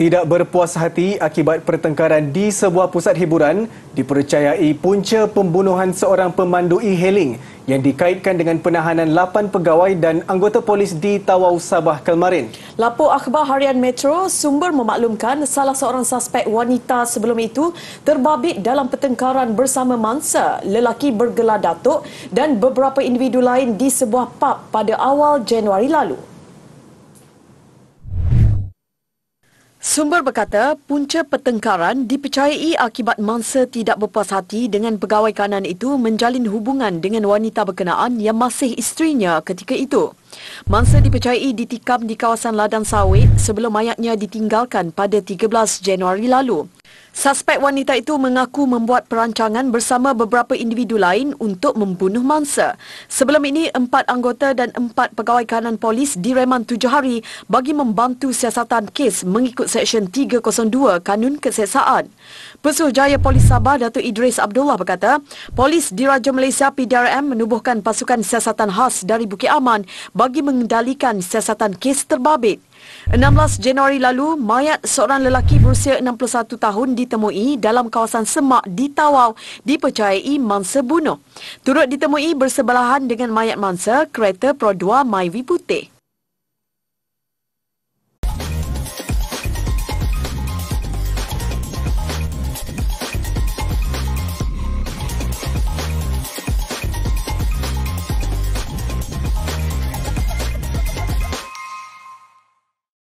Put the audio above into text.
tidak berpuas hati akibat pertengkaran di sebuah pusat hiburan dipercayai punca pembunuhan seorang pemandu e-hailing yang dikaitkan dengan penahanan 8 pegawai dan anggota polis di Tawau Sabah kemarin. Lapor Akhbar Harian Metro sumber memaklumkan salah seorang suspek wanita sebelum itu terbabit dalam pertengkaran bersama mangsa lelaki bergelar Datuk dan beberapa individu lain di sebuah pub pada awal Januari lalu. Sumber berkata punca pertengkaran dipercayai akibat mangsa tidak berpuas hati dengan pegawai kanan itu menjalin hubungan dengan wanita berkenaan yang masih isterinya ketika itu. Mangsa dipercayai ditikam di kawasan ladang sawit sebelum mayatnya ditinggalkan pada 13 Januari lalu. Suspek wanita itu mengaku membuat perancangan bersama beberapa individu lain untuk membunuh mangsa. Sebelum ini, empat anggota dan empat pegawai kanan polis direman tujuh hari bagi membantu siasatan kes mengikut Seksyen 302 Kanun Keseksaan. Pesuh Jaya Polis Sabah, Datuk Idris Abdullah berkata, polis di Diraja Malaysia PDRM menubuhkan pasukan siasatan khas dari Bukit Aman bagi mengendalikan siasatan kes terbabit. 16 Januari lalu, mayat seorang lelaki berusia 61 tahun ditemui dalam kawasan semak di Tawau dipercayai mangsa bunuh. Turut ditemui bersebelahan dengan mayat mangsa kereta Pro 2 Myvi Putih.